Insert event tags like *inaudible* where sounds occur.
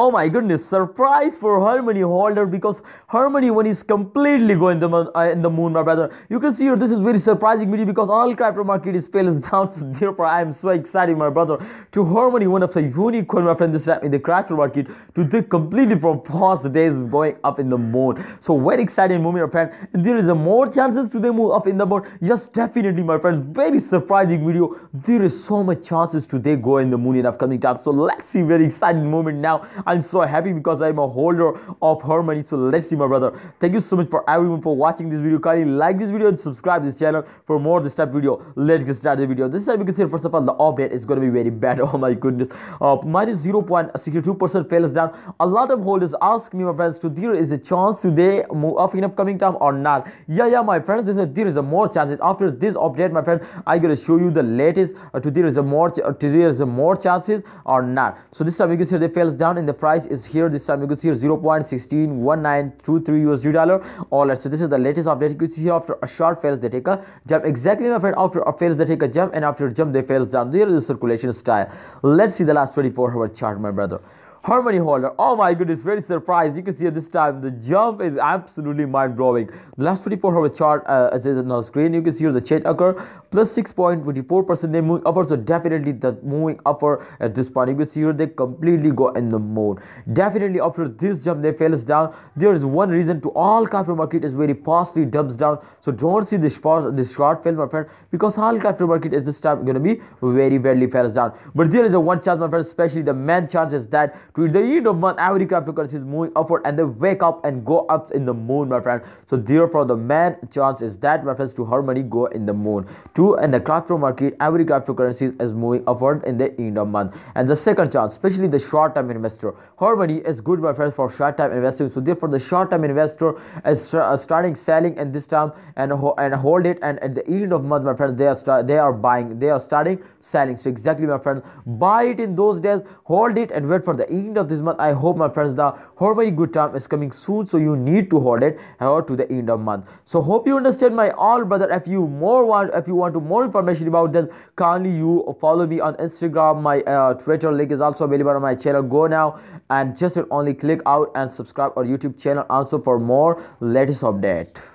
oh my goodness surprise for harmony holder because harmony one is completely going the uh, in the moon my brother you can see here this is very surprising video because all crypto market is falling *laughs* down so therefore i am so excited my brother to harmony one of the unicorn my friend this time in the crypto market to the completely from *laughs* past days going up in the moon so very exciting moment, my friend and there is a more chances to the move up in the moon yes definitely my friend very surprising video there is so much chances today go in the moon in upcoming time so let's see very exciting moment now I'm so happy because I'm a holder of her money. So let's see my brother. Thank you so much for everyone for watching this video. Kindly like this video and subscribe this channel for more this type video. Let's get started the video. This time you can see first of all the orbit is going to be very bad. *laughs* Oh my goodness. Uh, minus 0.62% fails down. A lot of holders ask me my friends to there is a chance today of in upcoming time or not. Yeah yeah my friends this is, there is a more chances after this update my friend I'm going to show you the latest uh, to there is a more to there is a more chances or not. So this time you can see they fails down in the price is here this time you could see 0.161923 USD dollar all right so this is the latest update you could see after a short fails they take a jump exactly my friend after a fails they take a jump and after a jump they fails down is the circulation style let's see the last 24 hour chart my brother Harmony Holder. Oh my goodness, very surprised. You can see at this time the jump is absolutely mind-blowing. The last 24 hour chart uh, as is on the screen, you can see the change occur plus 6.24% they moving upward. So definitely the moving upward at this point. You can see here they completely go in the mode. Definitely after this jump they us down. There is one reason to all capital market is very possibly dumps down. So don't see this short, this short fail my friend because all capital market is this time going to be very badly fails down. But there is a one chance my friend, especially the main chance is that Towards the end of month, every cryptocurrency is moving upward and they wake up and go up in the moon, my friend. So therefore, the main chance is that reference to her money go in the moon. Two, in the crypto market, every cryptocurrency is moving upward in the end of month. And the second chance, especially the short-term investor. her money is good, my for short-term investing. So therefore, the short-term investor is uh, starting selling in this time and, ho and hold it. And at the end of month, my friends, they are, they are buying. They are starting selling. So exactly, my friend, buy it in those days, hold it and wait for the end beginning of this month i hope my friends the Hormari good time is coming soon so you need to hold it or uh, to the end of month so hope you understand my all brother if you more want if you want to more information about this kindly you follow me on instagram my uh, twitter link is also available on my channel go now and just only click out and subscribe our youtube channel also for more latest update